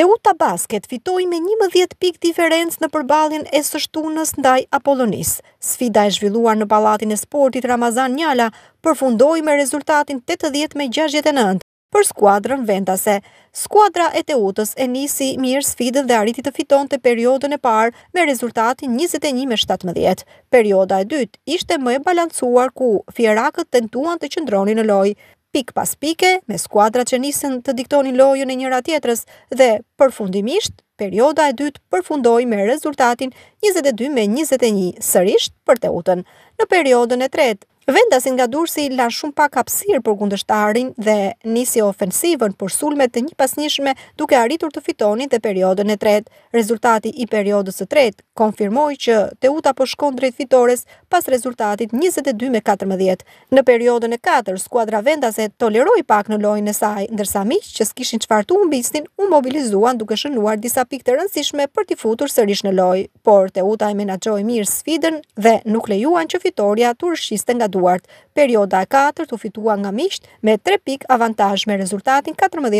Teuta Basket fitoi me 11 pikë diferencë në përballjen e së shtunës ndaj Apollonis. Sfida e zhvilluar në Pallatin e Sportit Ramazan Njala përfundoi me rezultatin 80 me 69 për skuadrën vendase. Skuadra e Teutës e nisi mirë sfidën dhe arriti të fiton të periodën e parë me rezultatin 21 me 17. Perioda e dytë ishte më e balancuar ku fjerakët tentuan të qëndroni në lojë pik pas pike me skuadra që nisën të diktonin lojën e njëra tjetrës dhe përfundimisht perioda e dytë përfundoi me rezultatin 22 me 21 sërish për Teutën. Në periodën e tretë, Vendasin nga dursi la shumë pak hapësirë për kundërshtarin dhe nisi ofensivën por sulme të njëpasnjëshme duke arritur të fitonin te periodën e tretë. Rezultati i periodës së tretë konfirmoi që Teuta po shkon drejt fitores pas rezultatit 22 me 14. Në periodën e katër skuadra vendase toleroi pak në lojën e saj, ndërsa miq që s'kishin çfarë të humbisin u mobilizuan duke shënuar disa pikë të rëndësishme për të futur sërish në lojë, por Teuta e menaxhoi mirë sfidën dhe nuk lejuan që fitoria të rëshiste nga fituart. Perioda e 4 u fitua nga misht me 3 pik avantazh me rezultatin 14 me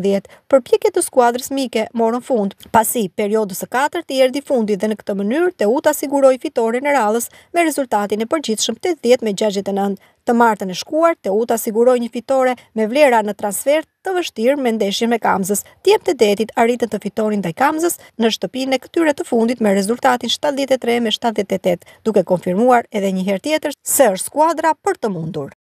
17. Për të skuadrës mike morën fund, pasi periodës e 4 i erdi fundi dhe në këtë mënyrë të siguroi fitore në rallës me rezultatin e përgjithshëm 80 me 69. Të martën e shkuar, Teuta siguroi një fitore me vlera në transfer të vështirë me ndeshjen me Kamzës. Djep të detit arritën të fitonin ndaj Kamzës në shtëpinë e këtyre të fundit me rezultatin 73 me 78, duke konfirmuar edhe një herë tjetër se është skuadra për të mundur.